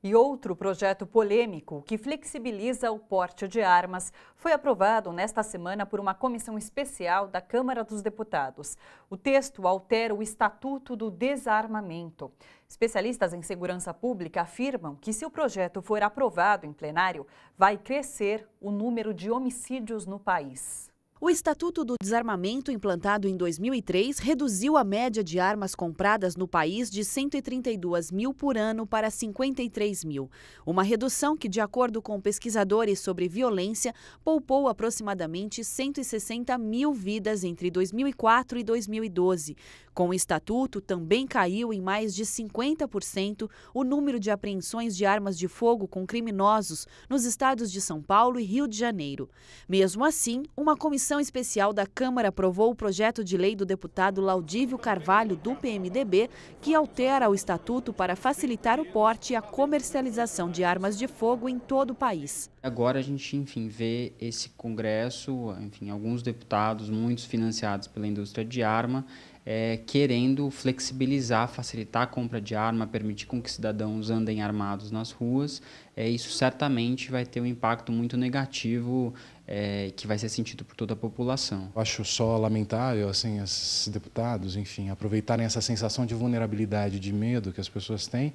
E outro projeto polêmico que flexibiliza o porte de armas foi aprovado nesta semana por uma comissão especial da Câmara dos Deputados. O texto altera o Estatuto do Desarmamento. Especialistas em segurança pública afirmam que, se o projeto for aprovado em plenário, vai crescer o número de homicídios no país. O Estatuto do Desarmamento, implantado em 2003, reduziu a média de armas compradas no país de 132 mil por ano para 53 mil. Uma redução que, de acordo com pesquisadores sobre violência, poupou aproximadamente 160 mil vidas entre 2004 e 2012. Com o Estatuto, também caiu em mais de 50% o número de apreensões de armas de fogo com criminosos nos estados de São Paulo e Rio de Janeiro. Mesmo assim, uma comissão Comissão Especial da Câmara aprovou o projeto de lei do deputado Laudívio Carvalho, do PMDB, que altera o estatuto para facilitar o porte e a comercialização de armas de fogo em todo o país. Agora a gente, enfim, vê esse Congresso, enfim, alguns deputados, muitos financiados pela indústria de arma, é, querendo flexibilizar, facilitar a compra de arma, permitir com que cidadãos andem armados nas ruas, é, isso certamente vai ter um impacto muito negativo é, que vai ser sentido por toda a população. acho só lamentável assim esses deputados, enfim, aproveitarem essa sensação de vulnerabilidade, de medo que as pessoas têm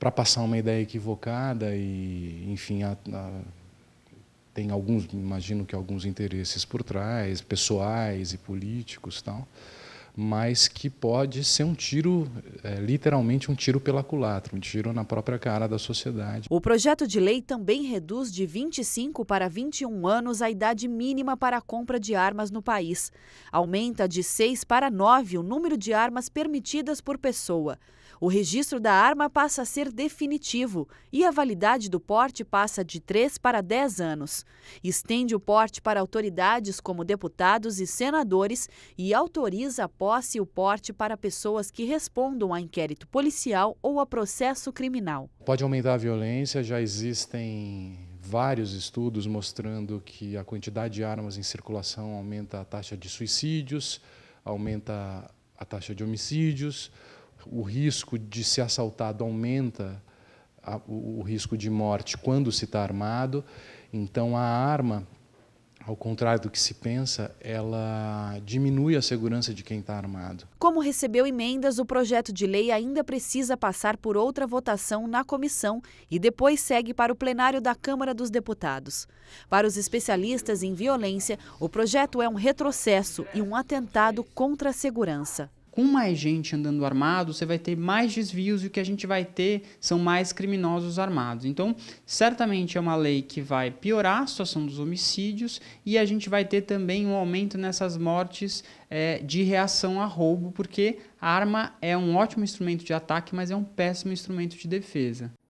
para passar uma ideia equivocada e, enfim, a, a tem alguns, imagino que alguns interesses por trás, pessoais e políticos, tal mas que pode ser um tiro, é, literalmente um tiro pela culatra, um tiro na própria cara da sociedade. O projeto de lei também reduz de 25 para 21 anos a idade mínima para a compra de armas no país. Aumenta de 6 para 9 o número de armas permitidas por pessoa o registro da arma passa a ser definitivo e a validade do porte passa de 3 para 10 anos. Estende o porte para autoridades como deputados e senadores e autoriza a posse e o porte para pessoas que respondam a inquérito policial ou a processo criminal. Pode aumentar a violência, já existem vários estudos mostrando que a quantidade de armas em circulação aumenta a taxa de suicídios, aumenta a taxa de homicídios o risco de ser assaltado aumenta a, o, o risco de morte quando se está armado. Então, a arma, ao contrário do que se pensa, ela diminui a segurança de quem está armado. Como recebeu emendas, o projeto de lei ainda precisa passar por outra votação na comissão e depois segue para o plenário da Câmara dos Deputados. Para os especialistas em violência, o projeto é um retrocesso e um atentado contra a segurança com mais gente andando armado, você vai ter mais desvios e o que a gente vai ter são mais criminosos armados. Então, certamente é uma lei que vai piorar a situação dos homicídios e a gente vai ter também um aumento nessas mortes é, de reação a roubo, porque a arma é um ótimo instrumento de ataque, mas é um péssimo instrumento de defesa.